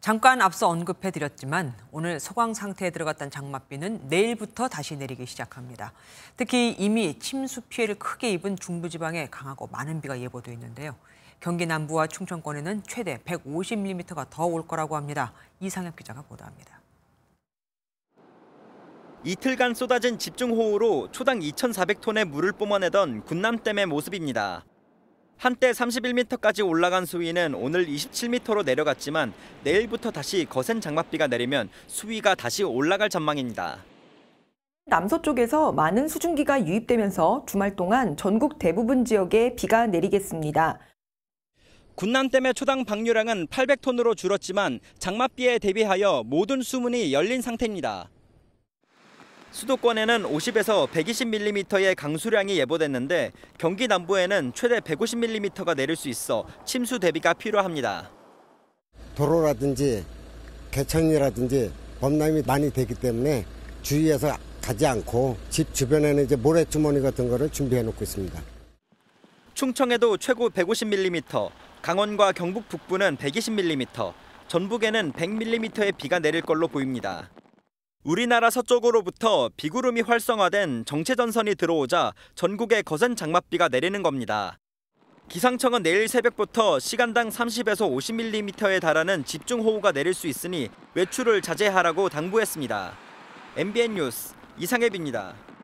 잠깐 앞서 언급해드렸지만 오늘 소강 상태에 들어갔던 장맛비는 내일부터 다시 내리기 시작합니다. 특히 이미 침수 피해를 크게 입은 중부지방에 강하고 많은 비가 예보돼 있는데요. 경기 남부와 충청권에는 최대 150mm가 더 올 거라고 합니다. 이상엽 기자가 보도합니다. 이틀간 쏟아진 집중호우로 초당 2,400톤의 물을 뿜어내던 군남댐의 모습입니다. 한때 31m까지 올라간 수위는 오늘 27m로 내려갔지만 내일부터 다시 거센 장맛비가 내리면 수위가 다시 올라갈 전망입니다. 남서쪽에서 많은 수증기가 유입되면서 주말 동안 전국 대부분 지역에 비가 내리겠습니다. 군남댐의 초당 방류량은 800톤으로 줄었지만 장맛비에 대비하여 모든 수문이 열린 상태입니다. 수도권에는 50에서 120mm의 강수량이 예보됐는데 경기 남부에는 최대 150mm가 내릴 수 있어 침수 대비가 필요합니다. 도로라든지 개천이라든지 범람이 많이 되기 때문에 주의해서 가지 않고 집 주변에는 이제 모래주머니 같은 거를 준비해 놓고 있습니다. 충청에도 최고 150mm, 강원과 경북 북부는 120mm, 전북에는 100mm의 비가 내릴 걸로 보입니다. 우리나라 서쪽으로부터 비구름이 활성화된 정체전선이 들어오자 전국에 거센 장맛비가 내리는 겁니다. 기상청은 내일 새벽부터 시간당 30에서 50mm에 달하는 집중호우가 내릴 수 있으니 외출을 자제하라고 당부했습니다. MBN 뉴스 이상혜입니다.